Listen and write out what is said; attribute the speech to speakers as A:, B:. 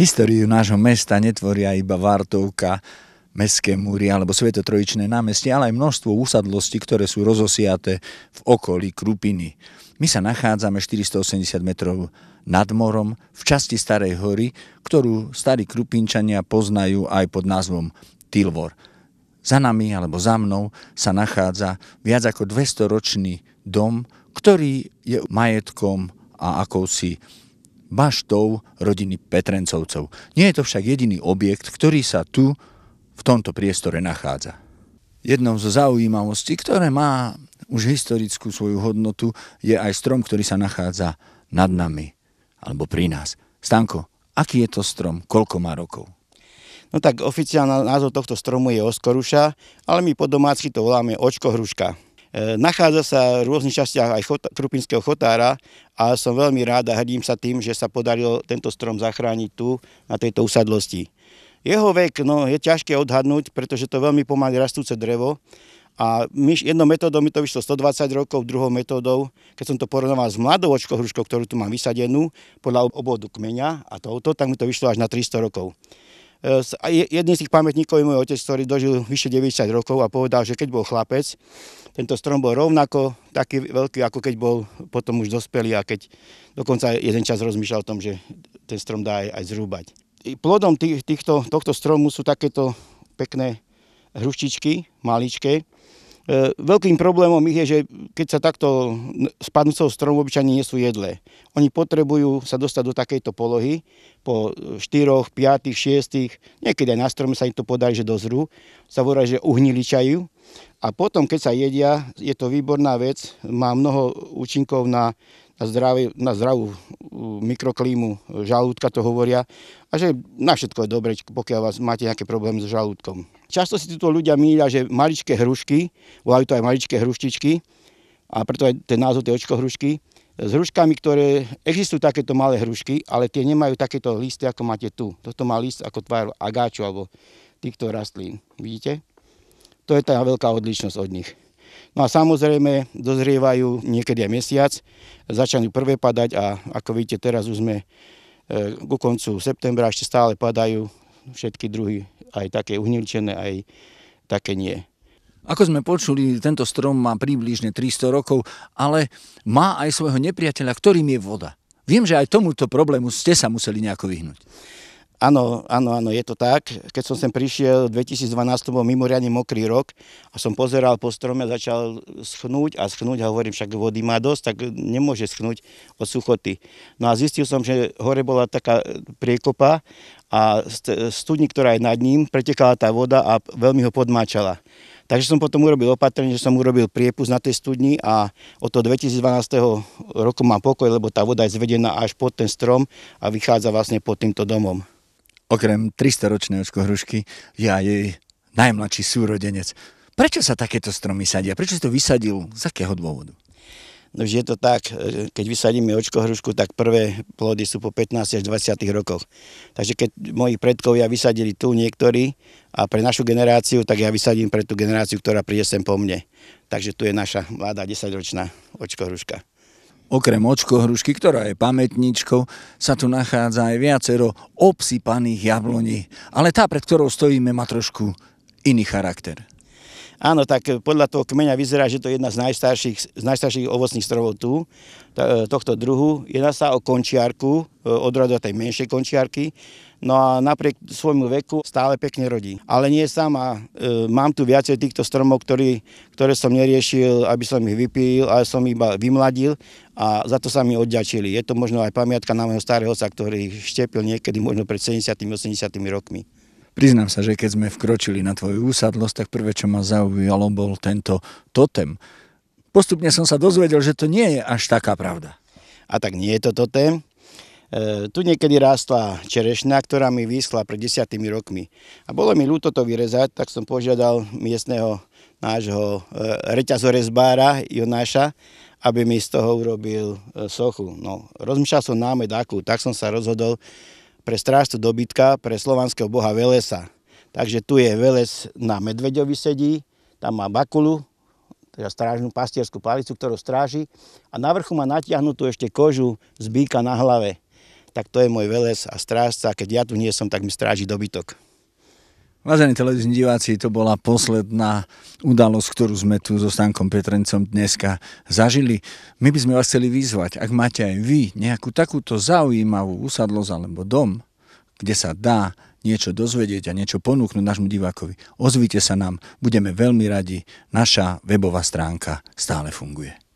A: Históriu nášho mesta netvoria iba Vartovka, Mestské múry alebo Svetotrojičné námestie, ale aj množstvo úsadlostí, ktoré sú rozosiate v okolí Krupiny. My sa nachádzame 480 metrov nad morom v časti Starej hory, ktorú starí Krupinčania poznajú aj pod názvom Tilvor. Za nami alebo za mnou sa nachádza viac ako 200-ročný dom, ktorý je majetkom a akousi baštou rodiny Petrencovcov. Nie je to však jediný objekt, ktorý sa tu, v tomto priestore nachádza. Jednou zo zaujímavostí, ktoré má už historickú svoju hodnotu, je aj strom, ktorý sa nachádza nad nami, alebo pri nás. Stanko, aký je to strom, koľko má rokov?
B: No tak oficiálny názov tohto stromu je oskoruša, ale my po domácky to voláme očko hruška. E, nachádza sa v rôznych častiach aj chota, Krupinského chotára a som veľmi rád a hrdím sa tým, že sa podarilo tento strom zachrániť tu na tejto usadlosti. Jeho vek no, je ťažké odhadnúť, pretože to je veľmi pomaly rastúce drevo. A jednou metódou mi to vyšlo 120 rokov, druhou metódou, keď som to porovnával s mladou hruškou, ktorú tu mám vysadenú, podľa obodu kmeňa a touto, tak mi to vyšlo až na 300 rokov. E, jedným z tých pamätníkov je môj otec, ktorý dožil vyše 90 rokov a povedal, že keď bol chlapec, tento strom bol rovnako taký veľký, ako keď bol potom už dospelý a keď dokonca jeden čas rozmýšľal o tom, že ten strom dá aj, aj zrúbať. Plodom tých, týchto, tohto stromu sú takéto pekné hruštičky, maličké, E, veľkým problémom ich je, že keď sa takto z padnúceho stromu obyčajne nie sú jedlé. Oni potrebujú sa dostať do takejto polohy po 4, 5, 6, niekedy aj na strome sa im to podarí, že dozrú, sa vorá, že uhniličajú. A potom, keď sa jedia, je to výborná vec, má mnoho účinkov na, na, na zdravú mikroklímu žalúdka, to hovoria. A že na všetko je dobre, pokiaľ vás máte nejaké problémy s žalúdkom. Často si títo ľudia mília, že maličké hrušky, volajú to aj maličké hruštičky, a preto aj ten názov tie očko hrušky, s hruškami, ktoré existujú takéto malé hrušky, ale tie nemajú takéto listy, ako máte tu. Toto má list ako tvár agáču alebo týchto rastlín. Vidíte? To je tá veľká odlišnosť od nich. No a samozrejme dozrievajú niekedy aj mesiac, začali prvé padať a ako vidíte teraz už sme e, ku koncu septembra ešte stále padajú všetky druhy, aj také uhnilčené, aj také nie. Ako sme počuli, tento strom má približne 300 rokov, ale má aj svojho nepriateľa, ktorým je voda. Viem, že aj tomuto problému ste sa museli nejako vyhnúť. Áno, áno, áno, je to tak. Keď som sem prišiel, 2012 bol mimoriadne mokrý rok a som pozeral po strome, začal schnúť a schnúť a hovorím, však vody má dosť, tak nemôže schnúť od suchoty. No a zistil som, že hore bola taká e, priekopa a e, studni, ktorá je nad ním, pretekala tá voda a veľmi ho podmáčala. Takže som potom urobil opatrenie, že som urobil priepus na tej studni a od toho 2012 roku mám pokoj, lebo tá voda je zvedená až pod ten strom a vychádza vlastne pod týmto domom. Okrem
A: 300-ročnej škohrušky, je aj jej najmladší súrodenec.
B: Prečo sa takéto
A: stromy sadia? Prečo si to
B: vysadil? Z
A: akého dôvodu?
B: No je to tak, e, keď vysadíme očkohrušku, tak prvé plody sú po 15 až 20 rokoch. Takže keď moji predkovia vysadili tu niektorí a pre našu generáciu, tak ja vysadím pre tú generáciu, ktorá príde sem po mne. Takže tu je naša mladá 10-ročná očkohruška.
A: Okrem očkohrušky, ktorá je pamätničkou,
B: sa tu nachádza aj viacero
A: obsypaných jabloní. Ale tá, pred ktorou stojíme, má trošku iný charakter.
B: Áno, tak eh, podľa toho kmeňa vyzerá, že to je jedna z najstarších, z najstarších ovocných stromov tu, eh, tohto druhu. Jedná sa o končiarku, eh, odroda tej menšej končiarky. No a napriek svojmu veku stále pekne rodí. Ale nie sám a mám tu viacej týchto stromov, ktorý, ktoré som neriešil, aby som ich vypil, ale som iba vymladil a za to sa mi odďačili. Je to možno aj pamiatka na môjho starého sa, ktorý štepil niekedy možno pred 70-80 rokmi.
A: Priznám sa, že keď sme vkročili na tvoju úsadlosť, tak prvé, čo ma zaujalo, bol tento totem. Postupne som sa dozvedel, že to nie je až
B: taká pravda. A tak nie je to totem. E, tu niekedy rástla čerešňa, ktorá mi vyschla pred desiatými rokmi. A bolo mi ľúto to vyrezať, tak som požiadal miestneho nášho e, reťazorezbára Jonáša, aby mi z toho urobil e, sochu. No, rozmýšľal som námed akú, tak som sa rozhodol, pre strážcu dobytka, pre slovanského boha Velesa. Takže tu je Veles na Medveďovi sedí, tam má bakulu, teda strážnu pastierskú palicu, ktorú stráži a na vrchu má natiahnutú ešte kožu z býka na hlave. Tak to je môj Veles a strážca, keď ja tu nie som, tak mi stráži dobytok.
A: Vážení televízni diváci, to bola posledná udalosť, ktorú sme tu so Stankom Petrencom dneska zažili. My by sme vás chceli vyzvať, ak máte aj vy nejakú takúto zaujímavú usadlosť alebo dom, kde sa dá niečo dozvedieť a niečo ponúknuť nášmu divákovi, ozvite sa nám, budeme veľmi radi, naša webová stránka stále funguje.